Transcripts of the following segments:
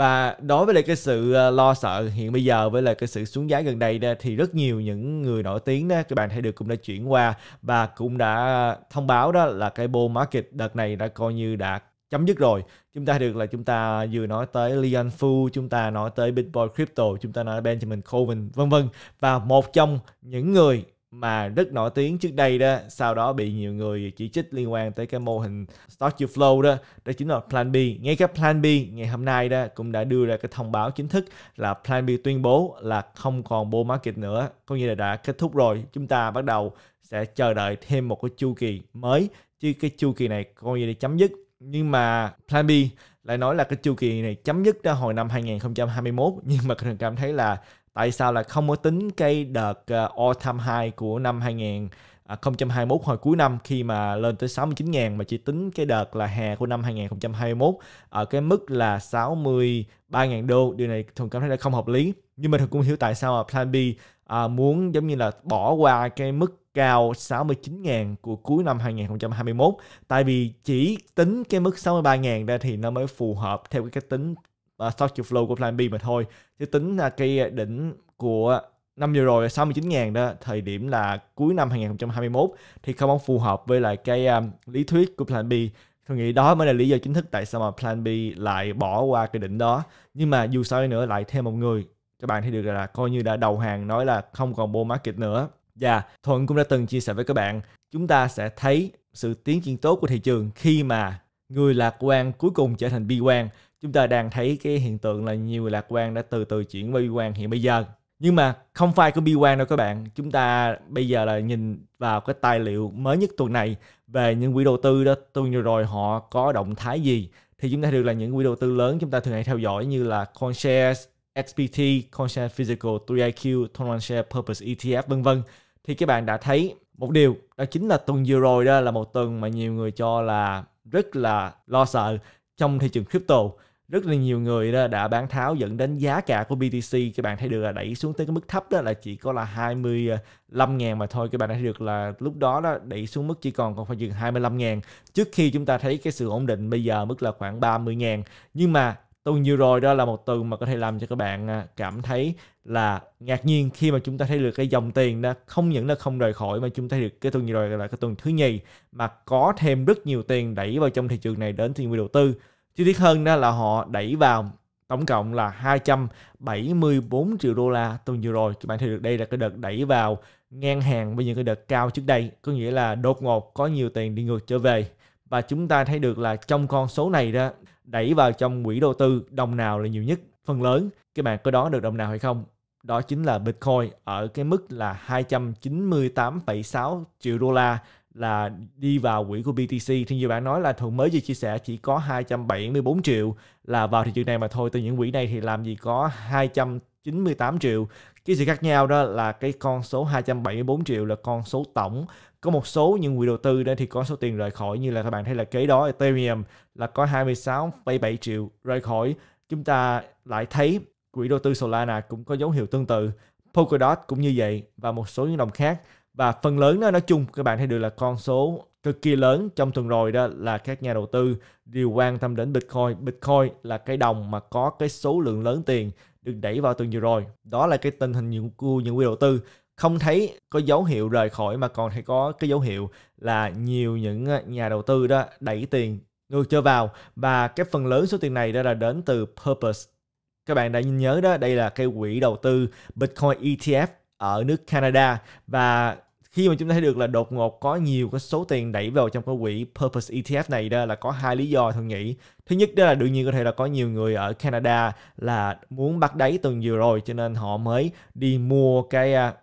và đối với lại cái sự ờ, lo sợ hiện bây giờ với lại cái sự xuống giá gần đây đó, thì rất nhiều những người nổi tiếng đó các bạn thấy được cũng đã chuyển qua và cũng đã thông báo đó là cái bull market đợt này đã coi như đã chấm dứt rồi chúng ta được là chúng ta vừa nói tới Leon Fu chúng ta nói tới Bitcoin Crypto chúng ta nói Benjamin Coven vân vân và một trong những người mà rất nổi tiếng trước đây đó sau đó bị nhiều người chỉ trích liên quan tới cái mô hình Stock to Flow đó đó chính là Plan B ngay cả Plan B ngày hôm nay đó cũng đã đưa ra cái thông báo chính thức là Plan B tuyên bố là không còn bull market nữa có nghĩa là đã kết thúc rồi chúng ta bắt đầu sẽ chờ đợi thêm một cái chu kỳ mới chứ cái chu kỳ này coi như là chấm dứt nhưng mà Plan B lại nói là cái chu kỳ này chấm dứt ra hồi năm 2021 nhưng mà mình cảm thấy là tại sao là không có tính cái đợt ờ, all time high của năm 2021 à, hồi cuối năm khi mà lên tới 69.000 mà chỉ tính cái đợt là hè của năm 2021 ở cái mức là 63.000 đô điều này thường cảm thấy là không hợp lý nhưng mà thường cũng hiểu tại sao mà Plan B à, muốn giống như là bỏ qua cái mức cao 69.000 của cuối năm 2021 tại vì chỉ tính cái mức 63.000 ra thì nó mới phù hợp theo cái cách tính và stock to flow của plan B mà thôi chứ tính là cái đỉnh của năm vừa rồi 69.000 đó thời điểm là cuối năm 2021 thì không phù hợp với lại cái um, lý thuyết của plan B tôi nghĩ đó mới là lý do chính thức tại sao mà plan B lại bỏ qua cái đỉnh đó nhưng mà dù sao đi nữa lại thêm một người các bạn thấy được là coi như đã đầu hàng nói là không còn bull market nữa và yeah, Thuận cũng đã từng chia sẻ với các bạn chúng ta sẽ thấy sự tiến triển tốt của thị trường khi mà người lạc quan cuối cùng trở thành bi quan chúng ta đang thấy cái hiện tượng là nhiều người lạc quan đã từ từ chuyển qua bi quan hiện bây giờ nhưng mà không phải có bi quan đâu các bạn chúng ta bây giờ là nhìn vào cái tài liệu mới nhất tuần này về những quỹ đầu tư đó tuần vừa rồi họ có động thái gì thì chúng ta được là những quỹ đầu tư lớn chúng ta thường hay theo dõi như là CoinShares, XPT, CoinShares Physical, 3IQ, share Purpose ETF vân vân thì các bạn đã thấy một điều đó chính là tuần vừa rồi đó là một tuần mà nhiều người cho là rất là lo sợ trong thị trường crypto rất là nhiều người đó đã bán tháo dẫn đến giá cả của BTC các bạn thấy được là đẩy xuống tới cái mức thấp đó là chỉ có là 25 000 mà thôi các bạn đã thấy được là lúc đó đó đẩy xuống mức chỉ còn còn khoảng chừng 25 000 trước khi chúng ta thấy cái sự ổn định bây giờ mức là khoảng 30 000 nhưng mà tuần vừa rồi đó là một từ mà có thể làm cho các bạn à, cảm thấy là ngạc nhiên khi mà chúng ta thấy được cái dòng tiền đó không những là không rời khỏi mà chúng ta thấy được cái tuần vừa rồi là cái tuần thứ nhì mà có thêm rất nhiều tiền đẩy vào trong thị trường này đến thị người đầu tư Chi tiết hơn đó là họ đẩy vào tổng cộng là 274 triệu đô la tuần vừa rồi. Các bạn thấy được đây là cái đợt đẩy vào ngang hàng với những cái đợt cao trước đây. Có nghĩa là đột ngột có nhiều tiền đi ngược trở về. Và chúng ta thấy được là trong con số này đó, đẩy vào trong quỹ đầu tư đồng nào là nhiều nhất. Phần lớn, các bạn có đó được đồng nào hay không? Đó chính là Bitcoin ở cái mức là 298,6 triệu đô la là đi vào quỹ của BTC thì như bạn nói là thường mới vừa chia sẻ chỉ có 274 triệu là vào thị trường này mà thôi từ những quỹ này thì làm gì có 298 triệu cái sự khác nhau đó là cái con số 274 triệu là con số tổng có một số những quỹ đầu tư đó thì có số tiền rời khỏi như là các bạn thấy là kế đó Ethereum là có 26,7 triệu rời khỏi chúng ta lại thấy quỹ đầu tư Solana cũng có dấu hiệu tương tự Polkadot cũng như vậy và một số những đồng khác và phần lớn đó nói chung các bạn thấy được là con số cực kỳ lớn trong tuần rồi đó là các nhà đầu tư đều quan tâm đến Bitcoin. Bitcoin là cái đồng mà có cái số lượng lớn tiền được đẩy vào tuần vừa rồi. Đó là cái tình hình của những quỹ đầu tư không thấy có dấu hiệu rời khỏi mà còn thấy có cái dấu hiệu là nhiều những à, nhà đầu tư đó đẩy tiền ngược trở vào và cái phần lớn số tiền này đó là đến từ Purpose. Các bạn đã nhớ đó, đây là cái quỹ đầu tư Bitcoin ETF ở nước Canada và khi mà chúng ta thấy được là đột ngột có nhiều cái số tiền đẩy vào trong cái quỹ Purpose ETF này đó là có hai lý do thường nghĩ thứ nhất đó là đương nhiên có thể là có nhiều người ở Canada là muốn bắt đáy tuần vừa rồi cho nên họ mới đi mua cái uh,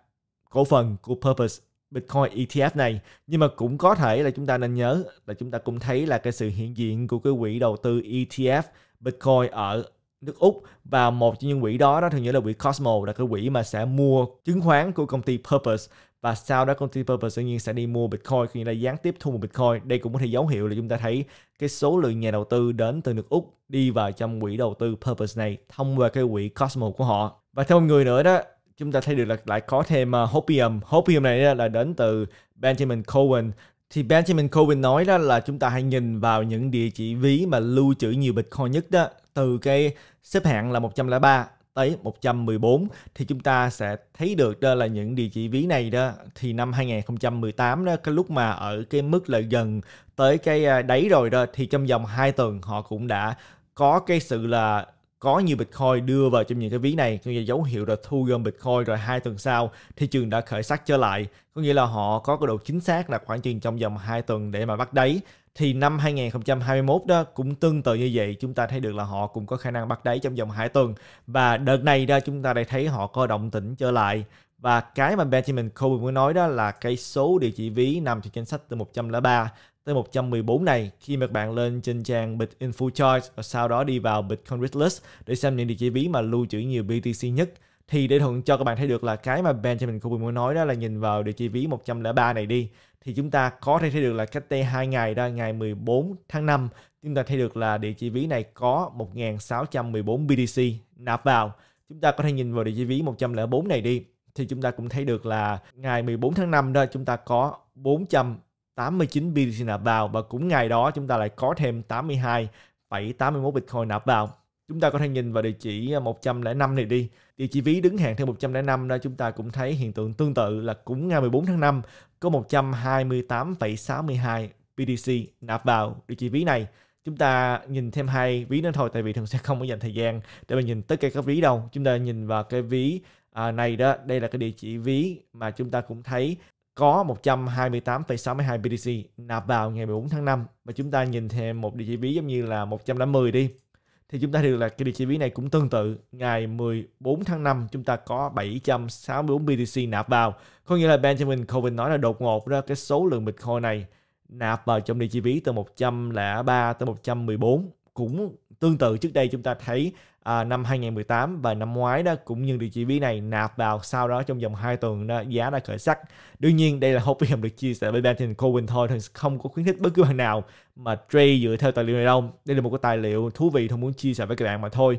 cổ phần của Purpose Bitcoin ETF này nhưng mà cũng có thể là chúng ta nên nhớ là chúng ta cũng thấy là cái sự hiện diện của cái quỹ đầu tư ETF Bitcoin ở nước Úc và một trong những quỹ đó đó thường nhớ là quỹ Cosmo là cái quỹ mà sẽ mua chứng khoán của công ty Purpose và sau đó công ty purpose tự nhiên sẽ đi mua Bitcoin khi là gián tiếp thu một Bitcoin đây cũng có thể dấu hiệu là chúng ta thấy cái số lượng nhà đầu tư đến từ nước Úc đi vào trong quỹ đầu tư Purpose này thông qua cái quỹ Cosmo của họ và theo một người nữa đó chúng ta thấy được là lại có thêm uh, Hopium Hopium này là đến từ Benjamin Cohen thì Benjamin Cohen nói đó là chúng ta hãy nhìn vào những địa chỉ ví mà lưu trữ nhiều Bitcoin nhất đó từ cái xếp hạng là 103 tới 114 thì chúng ta sẽ thấy được đó là những địa chỉ ví này đó thì năm 2018 đó cái lúc mà ở cái mức là gần tới cái à, đáy rồi đó thì trong vòng 2 tuần họ cũng đã có cái sự là có nhiều Bitcoin đưa vào trong những cái ví này có nghĩa dấu hiệu là thu gom Bitcoin rồi hai tuần sau thị trường đã khởi sắc trở lại có nghĩa là họ có cái độ chính xác là khoảng chừng trong vòng 2 tuần để mà bắt đáy thì năm 2021 đó cũng tương tự như vậy chúng ta thấy được là họ cũng có khả năng bắt đáy trong vòng 2 tuần và đợt này ra chúng ta lại thấy họ có động tĩnh trở lại và cái mà Benjamin Cohen muốn nói đó là cái số địa chỉ ví nằm trên danh sách từ 103 tới 114 này khi mà bạn lên trên trang Bit Info và sau đó đi vào Bitcoin Wish để xem những địa chỉ ví mà lưu trữ nhiều BTC nhất thì để thuận cho các bạn thấy được là cái mà Benjamin Corbyn muốn nói đó là nhìn vào địa chỉ ví 103 này đi thì chúng ta có thể thấy được là cách đây 2 ngày đó ngày 14 tháng 5 chúng ta thấy được là địa chỉ ví này có 1614 BTC nạp vào chúng ta có thể nhìn vào địa chỉ ví 104 này đi thì chúng ta cũng thấy được là ngày 14 tháng 5 đó chúng ta có 489 BTC nạp vào và cũng ngày đó chúng ta lại có thêm 82,81 Bitcoin nạp vào. Chúng ta có thể nhìn vào địa chỉ 105 này đi thì chỉ ví đứng hàng theo 105 nơi chúng ta cũng thấy hiện tượng tương tự là cũng ngày 14 tháng 5 có 128,62 BTC nạp vào địa chỉ ví này. Chúng ta nhìn thêm hai ví nữa thôi tại vì thường sẽ không có dành thời gian để mà nhìn tất cả các ví đâu. Chúng ta nhìn vào cái ví à, này đó, đây là cái địa chỉ ví mà chúng ta cũng thấy có 128,62 BTC nạp vào ngày 14 tháng 5 và chúng ta nhìn thêm một địa chỉ ví giống như là 150 đi thì chúng ta được là cái địa chỉ ví này cũng tương tự ngày 14 tháng 5 chúng ta có 764 BTC nạp vào có nghĩa là Benjamin Corbyn nói là đột ngột ra cái số lượng Bitcoin này nạp vào trong địa chỉ ví từ 103 tới 114 cũng tương tự trước đây chúng ta thấy à, năm 2018 và năm ngoái đó cũng như được chỉ ví này nạp vào sau đó trong vòng 2 tuần đó giá đã khởi sắc đương nhiên đây là hopium được chia sẻ với Benton Cohen thôi không có khuyến khích bất cứ bạn nào mà trade dựa theo tài liệu này đâu đây là một cái tài liệu thú vị thôi muốn chia sẻ với các bạn mà thôi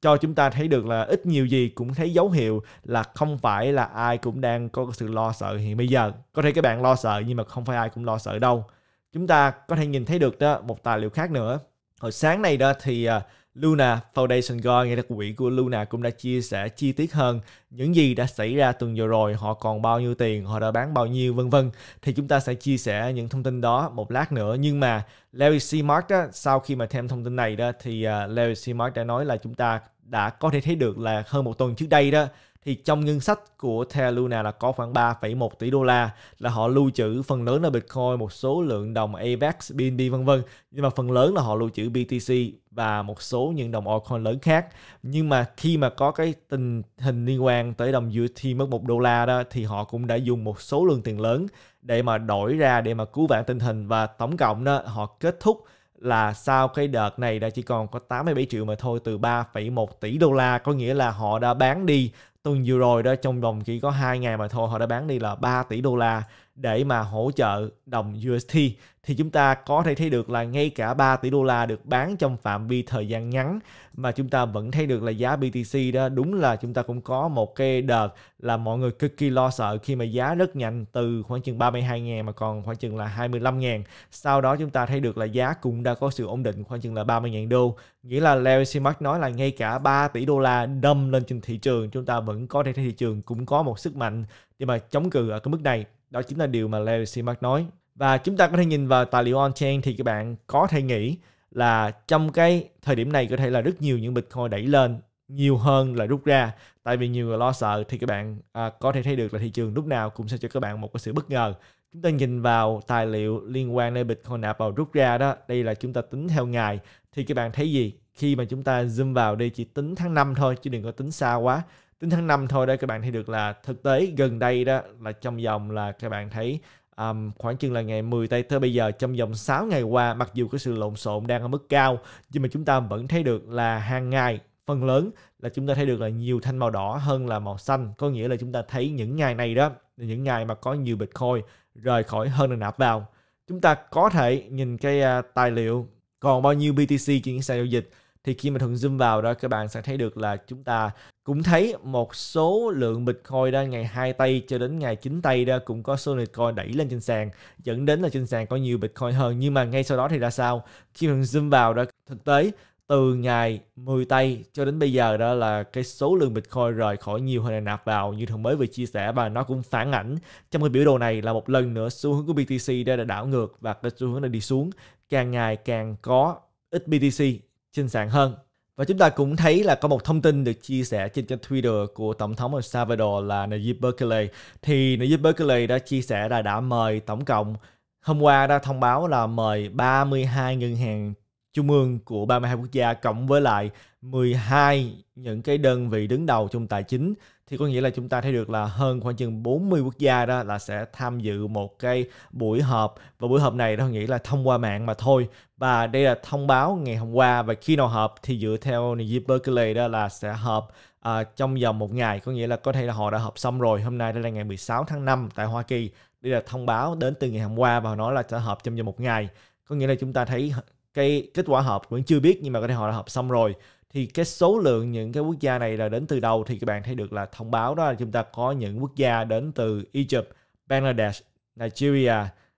cho chúng ta thấy được là ít nhiều gì cũng thấy dấu hiệu là không phải là ai cũng đang có sự lo sợ hiện bây giờ có thể các bạn lo sợ nhưng mà không phải ai cũng lo sợ đâu chúng ta có thể nhìn thấy được đó một tài liệu khác nữa Hồi sáng nay đó thì à, Luna Foundation Gold, nghĩa là quỹ của Luna cũng đã chia sẻ chi tiết hơn những gì đã xảy ra tuần vừa rồi, họ còn bao nhiêu tiền, họ đã bán bao nhiêu vân vân. Thì chúng ta sẽ chia sẻ những thông tin đó một lát nữa. Nhưng mà Larry C. Mark đó, sau khi mà thêm thông tin này đó thì à, Larry C. Mark đã nói là chúng ta đã có thể thấy được là hơn một tuần trước đây đó thì trong ngân sách của Terra Luna là có khoảng 3,1 tỷ đô la là họ lưu trữ phần lớn là Bitcoin, một số lượng đồng AVAX, e BNB vân vân nhưng mà phần lớn là họ lưu trữ BTC và một số những đồng altcoin lớn khác nhưng mà khi mà có cái tình hình liên quan tới đồng UST mất một đô la đó thì họ cũng đã dùng một số lượng tiền lớn để mà đổi ra để mà cứu vãn tình hình và tổng cộng đó họ kết thúc là sau cái đợt này đã chỉ còn có 87 triệu mà thôi từ 3,1 tỷ đô la có nghĩa là họ đã bán đi tuần vừa rồi đó trong vòng chỉ có 2 ngày mà thôi họ đã bán đi là 3 tỷ đô la để mà hỗ trợ đồng USD thì chúng ta có thể thấy được là ngay cả 3 tỷ đô la được bán trong phạm vi thời gian ngắn mà chúng ta vẫn thấy được là giá BTC đó đúng là chúng ta cũng có một cái đợt là mọi người cực kỳ lo sợ khi mà giá rất nhanh từ khoảng chừng 32 ngàn mà còn khoảng chừng là 25 ngàn sau đó chúng ta thấy được là giá cũng đã có sự ổn định khoảng chừng là 30 ngàn đô nghĩa là Larry Simak nói là ngay cả 3 tỷ đô la đâm lên trên thị trường chúng ta vẫn có thể thị trường cũng có một sức mạnh để mà chống cự ở cái mức này. Đó chính là điều mà Larry Simak nói. Và chúng ta có thể nhìn vào tài liệu on-chain thì các bạn có thể nghĩ là trong cái thời điểm này có thể là rất nhiều những Bitcoin đẩy lên nhiều hơn là rút ra tại vì nhiều người lo sợ thì các bạn à, có thể thấy được là thị trường lúc nào cũng sẽ cho các bạn một cái sự bất ngờ chúng ta nhìn vào tài liệu liên quan đến Bitcoin nạp vào rút ra đó đây là chúng ta tính theo ngày thì các bạn thấy gì khi mà chúng ta zoom vào đây chỉ tính tháng 5 thôi chứ đừng có tính xa quá tính tháng 5 thôi đó các bạn thấy được là thực tế gần đây đó là trong vòng là các bạn thấy um, khoảng chừng là ngày 10 tây tới bây giờ trong vòng 6 ngày qua mặc dù cái sự lộn xộn đang ở mức cao nhưng mà chúng ta vẫn thấy được là hàng ngày phần lớn là chúng ta thấy được là nhiều thanh màu đỏ hơn là màu xanh có nghĩa là chúng ta thấy những ngày này đó những ngày mà có nhiều bitcoin rời khỏi hơn là nạp vào chúng ta có thể nhìn cái uh, tài liệu còn bao nhiêu BTC trên sàn giao dịch thì khi mà thuận zoom vào đó các bạn sẽ thấy được là chúng ta cũng thấy một số lượng Bitcoin đó ngày 2 tay cho đến ngày 9 tay đó cũng có số Bitcoin đẩy lên trên sàn dẫn đến là trên sàn có nhiều Bitcoin hơn nhưng mà ngay sau đó thì ra sao khi thuận zoom vào đó thực tế từ ngày 10 tay cho đến bây giờ đó là cái số lượng Bitcoin rời khỏi nhiều hơn là nạp vào như thường mới vừa chia sẻ và nó cũng phản ảnh trong cái biểu đồ này là một lần nữa xu hướng của BTC đã, đã đảo ngược và cái xu hướng này đi xuống càng ngày càng có ít BTC trên sản hơn. Và chúng ta cũng thấy là có một thông tin được chia sẻ trên kênh Twitter của Tổng thống El Salvador là Nayib Bukele. Thì Nayib Bukele đã chia sẻ là đã mời tổng cộng hôm qua đã thông báo là mời 32 ngân hàng trung ương của 32 quốc gia cộng với lại 12 những cái đơn vị đứng đầu trong tài chính thì có nghĩa là chúng ta thấy được là hơn khoảng chừng 40 quốc gia đó là sẽ tham dự một cái buổi họp và buổi họp này đó nghĩa là thông qua mạng mà thôi và đây là thông báo ngày hôm qua và khi nào họp thì dựa theo Niji Berkeley đó là sẽ họp à, trong vòng một ngày có nghĩa là có thể là họ đã họp xong rồi hôm nay đây là ngày 16 tháng 5 tại Hoa Kỳ đây là thông báo đến từ ngày hôm qua và họ nói là sẽ họp trong vòng một ngày có nghĩa là chúng ta thấy cái kết quả họp vẫn chưa biết nhưng mà có thể họ đã họp xong rồi thì cái số lượng những cái quốc gia này là đến từ đâu thì các bạn thấy được là thông báo đó là chúng ta có những quốc gia đến từ Egypt, Bangladesh, Nigeria,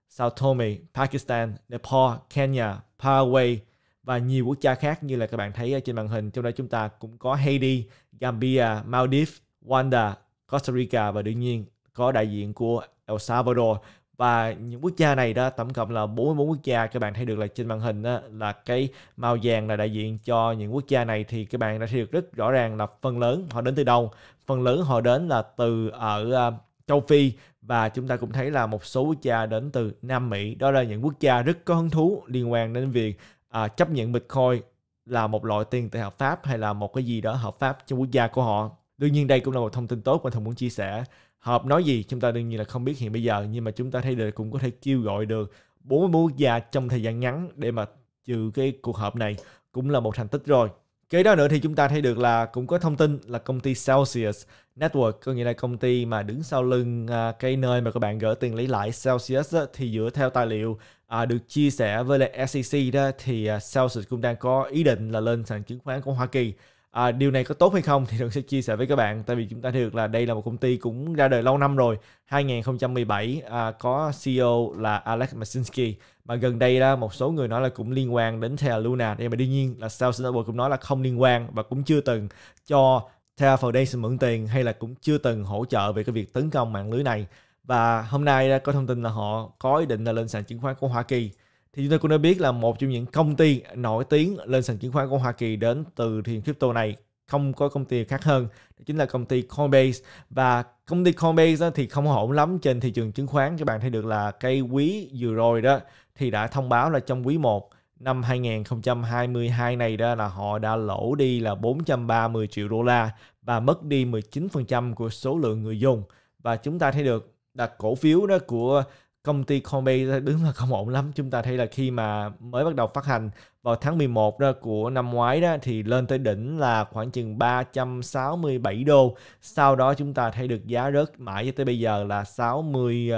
Sao Tome, Pakistan, Nepal, Kenya, Paraguay và nhiều quốc gia khác như là các bạn thấy ở trên màn hình. Trong đó chúng ta cũng có Haiti, Gambia, Maldives, Wanda, Costa Rica và đương nhiên có đại diện của El Salvador và những quốc gia này đó tổng cộng là 44 quốc gia các bạn thấy được là trên màn hình đó, là cái màu vàng là đại diện cho những quốc gia này thì các bạn đã thấy được rất rõ ràng là phần lớn họ đến từ đâu phần lớn họ đến là từ ở ờ, châu Phi và chúng ta cũng thấy là một số quốc gia đến từ Nam Mỹ đó là những quốc gia rất có hứng thú liên quan đến việc à, chấp nhận Bitcoin là một loại tiền tệ hợp pháp hay là một cái gì đó hợp pháp trong quốc gia của họ đương nhiên đây cũng là một thông tin tốt mà thông muốn chia sẻ hợp nói gì chúng ta đương nhiên là không biết hiện bây giờ nhưng mà chúng ta thấy được cũng có thể kêu gọi được 44 quốc gia trong thời gian ngắn để mà trừ cái cuộc họp này cũng là một thành tích rồi. Kế đó nữa thì chúng ta thấy được là cũng có thông tin là công ty Celsius Network, có nghĩa là công ty mà đứng sau lưng à, cái nơi mà các bạn gỡ tiền lấy lại Celsius á, thì dựa theo tài liệu à, được chia sẻ với lại SEC đó thì à, Celsius cũng đang có ý định là lên sàn chứng khoán của Hoa Kỳ à, điều này có tốt hay không thì Thuận sẽ chia sẻ với các bạn tại vì chúng ta thấy được là đây là một công ty cũng ra đời lâu năm rồi 2017 à, có CEO là Alex Masinski mà gần đây đó một số người nói là cũng liên quan đến Terra Luna nhưng mà đương nhiên là South Sustainable cũng nói là không liên quan và cũng chưa từng cho Terra Foundation mượn tiền hay là cũng chưa từng hỗ trợ về cái việc tấn công mạng lưới này và hôm nay có thông tin là họ có ý định là lên sàn chứng khoán của Hoa Kỳ thì chúng ta cũng đã biết là một trong những công ty nổi tiếng lên sàn chứng khoán của Hoa Kỳ đến từ thị crypto này không có công ty khác hơn đó chính là công ty Coinbase và công ty Coinbase thì không ổn lắm trên thị trường chứng khoán các bạn thấy được là cây quý vừa rồi đó thì đã thông báo là trong quý 1 năm 2022 này đó là họ đã lỗ đi là 430 triệu đô la và mất đi 19% của số lượng người dùng và chúng ta thấy được là cổ phiếu đó của công ty Konami đứng là không ổn lắm. Chúng ta thấy là khi mà mới bắt đầu phát hành vào tháng 11 đó của năm ngoái đó thì lên tới đỉnh là khoảng chừng 367 đô. Sau đó chúng ta thấy được giá rớt mãi cho tới bây giờ là 60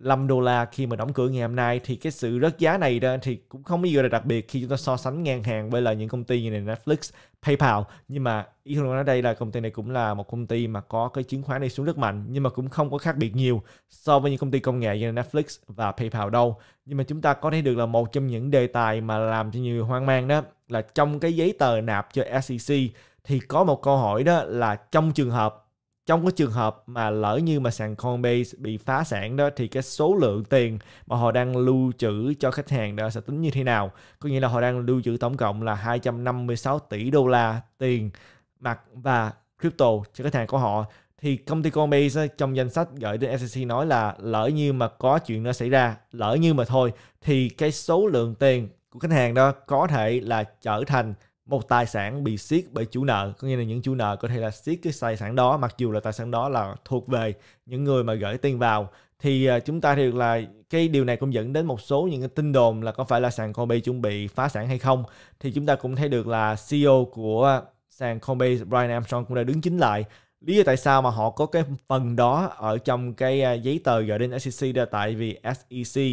5 đô la khi mà đóng cửa ngày hôm nay thì cái sự rớt giá này đó thì cũng không có gì là đặc biệt khi chúng ta so sánh ngang hàng với là những công ty như này Netflix, PayPal nhưng mà ý tôi nói đây là công ty này cũng là một công ty mà có cái chứng khoán này xuống rất mạnh nhưng mà cũng không có khác biệt nhiều so với những công ty công nghệ như Netflix và PayPal đâu nhưng mà chúng ta có thấy được là một trong những đề tài mà làm cho nhiều người hoang mang đó là trong cái giấy tờ nạp cho SEC thì có một câu hỏi đó là trong trường hợp trong cái trường hợp mà lỡ như mà sàn Coinbase bị phá sản đó thì cái số lượng tiền mà họ đang lưu trữ cho khách hàng đó sẽ tính như thế nào? Có nghĩa là họ đang lưu trữ tổng cộng là 256 tỷ đô la tiền mặt và crypto cho khách hàng của họ thì công ty Coinbase trong danh sách gửi đến SEC nói là lỡ như mà có chuyện nó xảy ra, lỡ như mà thôi thì cái số lượng tiền của khách hàng đó có thể là trở thành một tài sản bị siết bởi chủ nợ có nghĩa là những chủ nợ có thể là siết cái tài sản đó mặc dù là tài sản đó là thuộc về những người mà gửi tiền vào thì à, chúng ta được là cái điều này cũng dẫn đến một số những cái tin đồn là có phải là sàn Coinbase chuẩn bị phá sản hay không thì chúng ta cũng thấy được là CEO của sàn Coinbase Brian Armstrong cũng đã đứng chính lại lý do tại sao mà họ có cái phần đó ở trong cái à, giấy tờ gửi đến SEC là tại vì SEC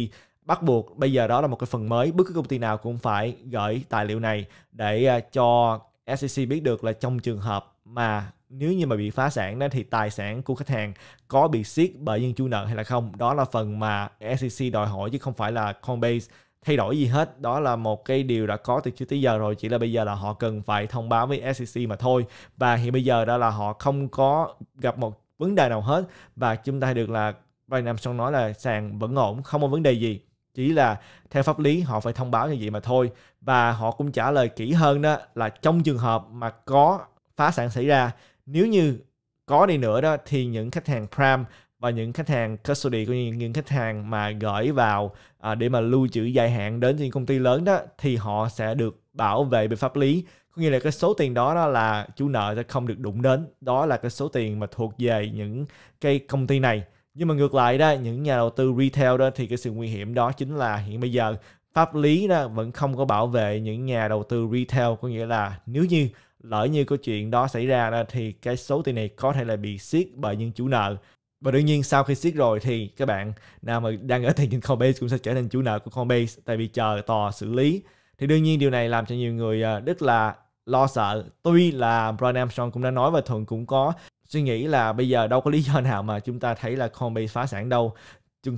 bắt buộc bây giờ đó là một cái phần mới bất cứ công ty nào cũng phải gửi tài liệu này để à, cho SEC biết được là trong trường hợp mà nếu như mà bị phá sản đó thì tài sản của khách hàng có bị siết bởi những chủ nợ hay là không đó là phần mà SEC đòi hỏi chứ không phải là Coinbase thay đổi gì hết đó là một cái điều đã có từ trước tới giờ rồi chỉ là bây giờ là họ cần phải thông báo với SEC mà thôi và hiện bây giờ đó là họ không có gặp một vấn đề nào hết và chúng ta được là Brian Armstrong nói là sàn vẫn ổn không có vấn đề gì chỉ là theo pháp lý họ phải thông báo như vậy mà thôi và họ cũng trả lời kỹ hơn đó là trong trường hợp mà có phá sản xảy ra nếu như có đi nữa đó thì những khách hàng prime và những khách hàng custody cũng như những khách hàng mà gửi vào à, để mà lưu trữ dài hạn đến những công ty lớn đó thì họ sẽ được bảo vệ về pháp lý có nghĩa là cái số tiền đó, đó là chủ nợ sẽ không được đụng đến đó là cái số tiền mà thuộc về những cái công ty này nhưng mà ngược lại đó những nhà đầu tư retail đó thì cái sự nguy hiểm đó chính là hiện bây giờ pháp lý đó vẫn không có bảo vệ những nhà đầu tư retail có nghĩa là nếu như lỡ như có chuyện đó xảy ra đó, thì cái số tiền này có thể là bị siết bởi những chủ nợ và đương nhiên sau khi siết rồi thì các bạn nào mà đang ở tiền trên Coinbase cũng sẽ trở thành chủ nợ của Coinbase tại vì chờ tòa xử lý thì đương nhiên điều này làm cho nhiều người ờ, rất là lo sợ tuy là Brian Armstrong cũng đã nói và thường cũng có suy nghĩ là bây giờ đâu có lý do nào mà chúng ta thấy là Coinbase phá sản đâu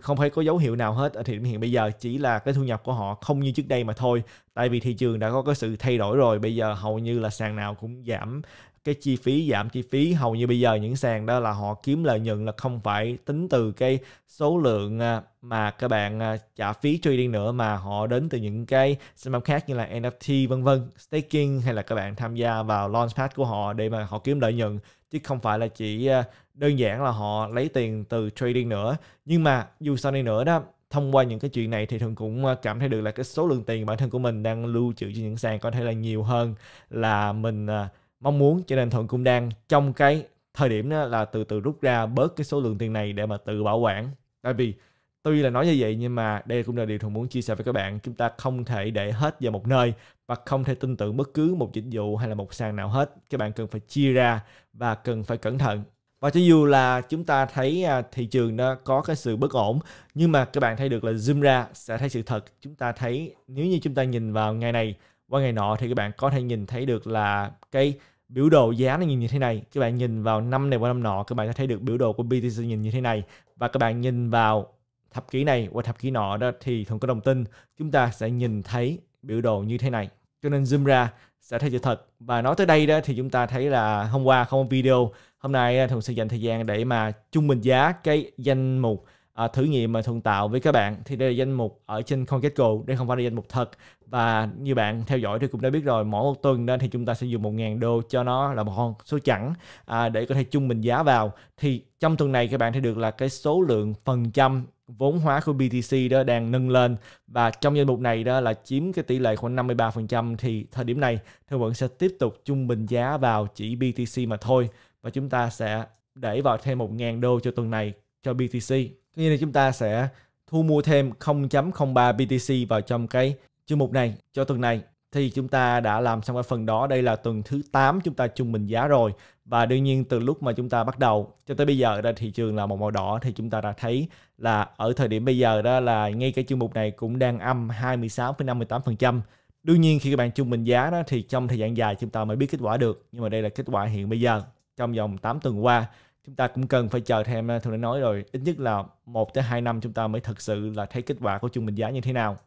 không thấy có dấu hiệu nào hết ở thời hiện bây giờ chỉ là cái thu nhập của họ không như trước đây mà thôi tại vì thị trường đã có cái sự thay đổi rồi bây giờ hầu như là sàn nào cũng giảm cái chi phí giảm chi phí hầu như bây giờ những sàn đó là họ kiếm lợi nhuận là không phải tính từ cái số lượng à, mà các bạn à, trả phí trading nữa mà họ đến từ những cái sản phẩm khác như là NFT vân vân staking hay là các bạn tham gia vào launchpad của họ để mà họ kiếm lợi nhuận chứ không phải là chỉ ờ, đơn giản là họ lấy tiền từ trading nữa nhưng mà dù sao đi nữa đó thông qua những cái chuyện này thì thường cũng ờ, cảm thấy được là cái số lượng tiền bản thân của mình đang lưu trữ trên những sàn có thể là nhiều hơn là mình ờ, mong muốn cho nên thuận cũng đang trong cái thời điểm đó là từ từ rút ra bớt cái số lượng tiền này để mà tự bảo quản tại vì tuy là nói như vậy nhưng mà đây cũng là điều thường muốn chia sẻ với các bạn chúng ta không thể để hết vào một nơi và không thể tin tưởng bất cứ một dịch vụ hay là một sàn nào hết các bạn cần phải chia ra và cần phải cẩn thận và cho dù là chúng ta thấy à, thị trường nó có cái sự bất ổn nhưng mà các bạn thấy được là zoom ra sẽ thấy sự thật chúng ta thấy nếu như chúng ta nhìn vào ngày này qua ngày nọ thì các bạn có thể nhìn thấy được là cái biểu đồ giá nó nhìn như thế này các bạn nhìn vào năm này qua năm nọ các bạn sẽ thấy được biểu đồ của BTC nhìn như thế này và các bạn nhìn vào thập kỷ này qua thập kỷ nọ đó thì thường có đồng tin chúng ta sẽ nhìn thấy biểu đồ như thế này cho nên zoom ra sẽ thấy sự thật và nói tới đây đó thì chúng ta thấy là hôm qua không có video hôm nay à, thường sẽ dành thời gian để mà trung bình giá cái danh mục uh, thử nghiệm mà thuần tạo với các bạn thì đây là danh mục ở trên CongetGo đây không phải là danh mục thật và như bạn theo dõi thì cũng đã biết rồi mỗi một tuần nên thì chúng ta sẽ dùng một 000 đô cho nó là một con số chẵn uh, để có thể trung bình giá vào thì trong tuần này các bạn sẽ được là cái số lượng phần trăm vốn hóa của BTC đó đang nâng lên và trong danh mục này đó là chiếm cái tỷ lệ khoảng 53% thì thời điểm này thì vẫn sẽ tiếp tục trung bình giá vào chỉ BTC mà thôi và chúng ta sẽ để vào thêm 1.000 đô cho tuần này cho BTC tuy nhiên là chúng ta sẽ thu mua thêm 0.03 BTC vào trong cái chương mục này cho tuần này. Thì chúng ta đã làm xong cái phần đó. Đây là tuần thứ 8 chúng ta trung bình giá rồi. Và đương nhiên từ lúc mà chúng ta bắt đầu cho tới bây giờ ra thị trường là một màu đỏ thì chúng ta đã thấy là ở thời điểm bây giờ đó là ngay cái chương mục này cũng đang âm 26,58%. Đương nhiên khi các bạn trung bình giá đó thì trong thời gian dài chúng ta mới biết kết quả được. Nhưng mà đây là kết quả hiện bây giờ trong vòng 8 tuần qua chúng ta cũng cần phải chờ thêm à, tôi đã nói rồi ít nhất là 1 tới 2 năm chúng ta mới thật sự là thấy kết quả của trung bình giá như thế nào